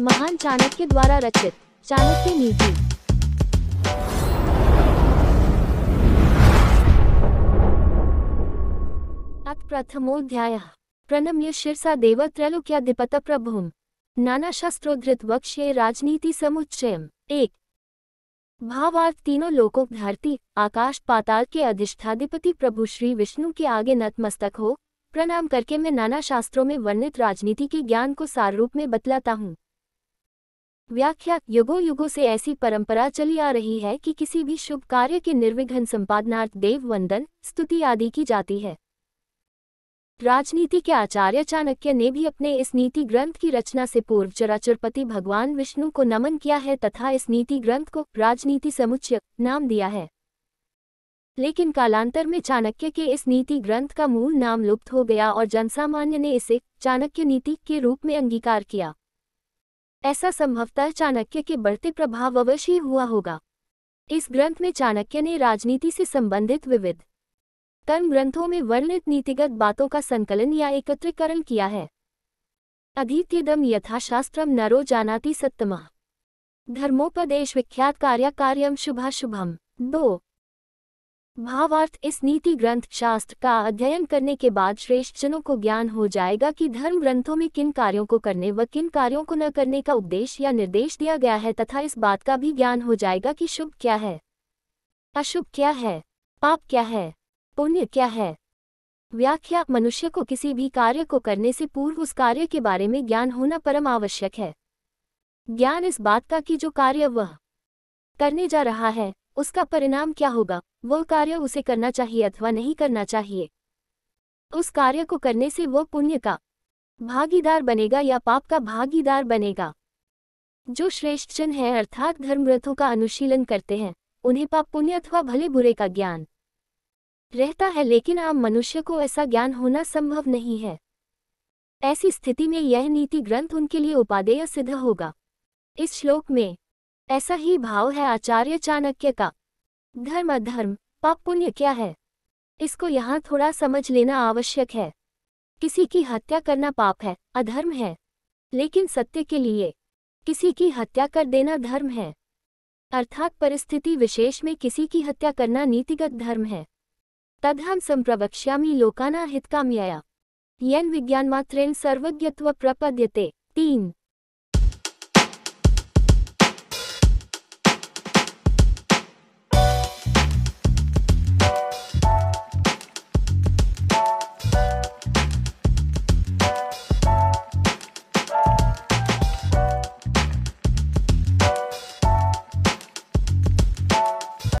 महान चाणक्य द्वारा रचित चाणक्य नीति प्रथमोध्याय प्रणम्य शीर्षा देव त्रैलोक्याधिपत प्रभु नाना शस्त्रोधृत वक्ष राजनीति समुच्चय एक भावार्थ तीनों लोकों धरती आकाश पाताल के अधिष्ठाधिपति प्रभु श्री विष्णु के आगे नतमस्तक हो प्रणाम करके मैं नाना शास्त्रों में वर्णित राजनीति के ज्ञान को सार रूप में बतलाता हूँ व्याख्या युगों युगों से ऐसी परंपरा चली आ रही है कि किसी भी शुभ कार्य के निर्विघ्न संपादनार्थ देव वंदन स्तुति आदि की जाती है राजनीति के आचार्य चाणक्य ने भी अपने इस नीति ग्रंथ की रचना से पूर्व चराचरपति भगवान विष्णु को नमन किया है तथा इस नीति ग्रंथ को राजनीति समुच्चय नाम दिया है लेकिन कालांतर में चाणक्य के इस नीति ग्रंथ का मूल नाम लुप्त हो गया और जनसामान्य ने इसे चाणक्य नीति के रूप में अंगीकार किया ऐसा संभवतः चाणक्य के बढ़ते प्रभाव अवश्य ही हुआ होगा इस ग्रंथ में चाणक्य ने राजनीति से संबंधित विविध कर्म ग्रंथों में वर्णित नीतिगत बातों का संकलन या एकत्रीकरण किया है अधीत्यदम यथाशास्त्रम नरो जानाति सत्तमा धर्मोपदेश विख्यात कार्यम शुभाशुभम दो भावार्थ इस नीति ग्रंथ शास्त्र का अध्ययन करने के बाद श्रेष्ठ जनों को ज्ञान हो जाएगा कि धर्म ग्रंथों में किन कार्यों को करने व किन कार्यों को न करने का उपदेश या निर्देश दिया गया है तथा इस बात का भी ज्ञान हो जाएगा कि शुभ क्या है अशुभ क्या है पाप क्या है पुण्य क्या है व्याख्या मनुष्य को किसी भी कार्य को करने से पूर्व उस कार्य के बारे में ज्ञान होना परम आवश्यक है ज्ञान इस बात का कि जो कार्य वह करने जा रहा है उसका परिणाम क्या होगा वो कार्य उसे करना चाहिए अथवा नहीं करना चाहिए उस कार्य को करने से वो पुण्य का भागीदार बनेगा या पाप का भागीदार बनेगा जो श्रेष्ठ जन है अर्थात धर्मग्रंथों का अनुशीलन करते हैं उन्हें पाप पुण्य अथवा भले बुरे का ज्ञान रहता है लेकिन आम मनुष्य को ऐसा ज्ञान होना संभव नहीं है ऐसी स्थिति में यह नीति ग्रंथ उनके लिए उपादेय सिद्ध होगा इस श्लोक में ऐसा ही भाव है आचार्य चाणक्य का धर्म अधर्म पाप पुण्य क्या है इसको यहाँ थोड़ा समझ लेना आवश्यक है किसी की हत्या करना पाप है अधर्म है लेकिन सत्य के लिए किसी की हत्या कर देना धर्म है अर्थात परिस्थिति विशेष में किसी की हत्या करना नीतिगत धर्म है तदहम संप्रवक्ष्यामी लोकाना हितकामया यन मात्रेन सर्वज्ञत्व प्रपद्यते तीन